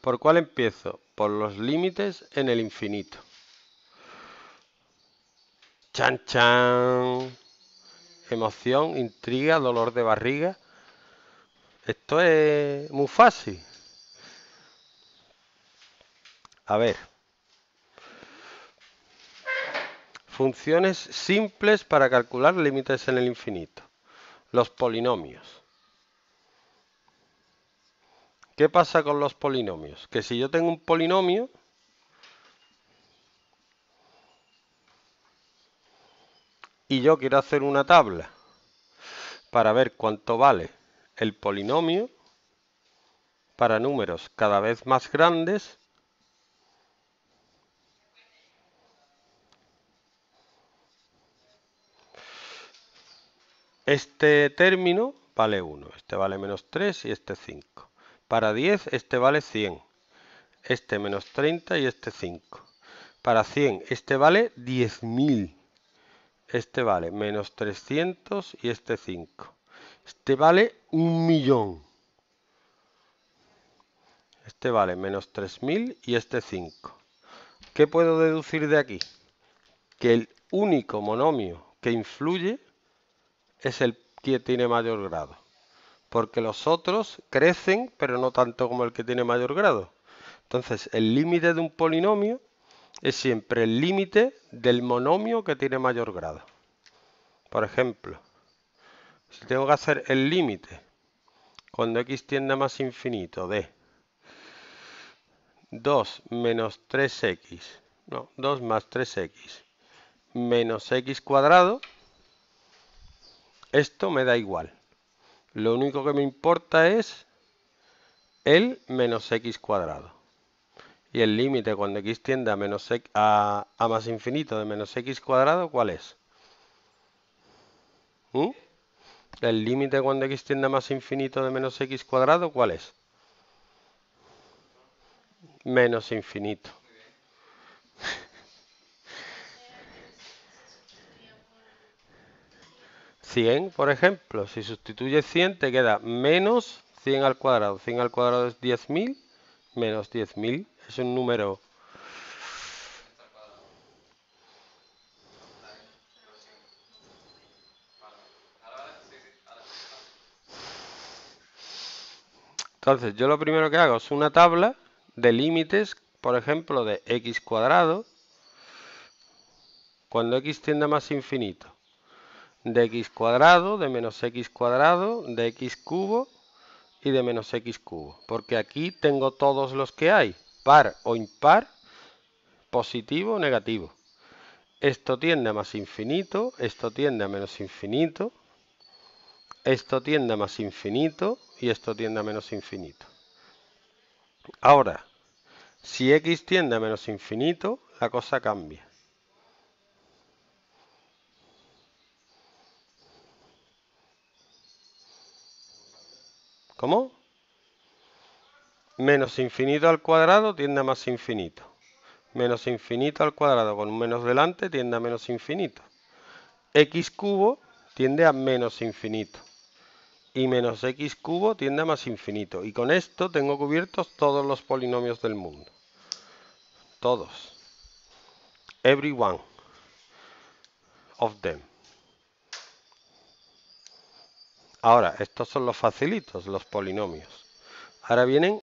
¿Por cuál empiezo? Por los límites en el infinito. Chan, chan. Emoción, intriga, dolor de barriga. Esto es muy fácil. A ver. Funciones simples para calcular límites en el infinito. Los polinomios. ¿Qué pasa con los polinomios? Que si yo tengo un polinomio... Y yo quiero hacer una tabla para ver cuánto vale el polinomio para números cada vez más grandes. Este término vale 1, este vale menos 3 y este 5. Para 10 este vale 100, este menos 30 y este 5. Para 100 este vale 10.000, este vale menos 300 y este 5. Este vale un millón. Este vale menos 3.000 y este 5. ¿Qué puedo deducir de aquí? Que el único monomio que influye es el que tiene mayor grado porque los otros crecen, pero no tanto como el que tiene mayor grado. Entonces, el límite de un polinomio es siempre el límite del monomio que tiene mayor grado. Por ejemplo, si tengo que hacer el límite cuando x tiende a más infinito de 2 menos 3x, no, 2 más 3x menos x cuadrado, esto me da igual. Lo único que me importa es el menos x cuadrado. Y el límite cuando x tiende a, menos a, más infinito de menos x cuadrado, ¿cuál es? ¿Mm? El límite cuando x tiende a más infinito de menos x cuadrado, ¿cuál es? Menos infinito. 100, por ejemplo. Si sustituyes 100 te queda menos 100 al cuadrado. 100 al cuadrado es 10.000 menos 10.000. Es un número... Entonces yo lo primero que hago es una tabla de límites, por ejemplo, de x cuadrado, cuando x tiende a más infinito de x cuadrado, de menos x cuadrado, de x cubo y de menos x cubo. Porque aquí tengo todos los que hay, par o impar, positivo o negativo. Esto tiende a más infinito, esto tiende a menos infinito, esto tiende a más infinito y esto tiende a menos infinito. Ahora, si x tiende a menos infinito, la cosa cambia. ¿Cómo? Menos infinito al cuadrado tiende a más infinito. Menos infinito al cuadrado con menos delante tiende a menos infinito. X cubo tiende a menos infinito. Y menos x cubo tiende a más infinito. Y con esto tengo cubiertos todos los polinomios del mundo. Todos. Every one of them. Ahora, estos son los facilitos, los polinomios. Ahora vienen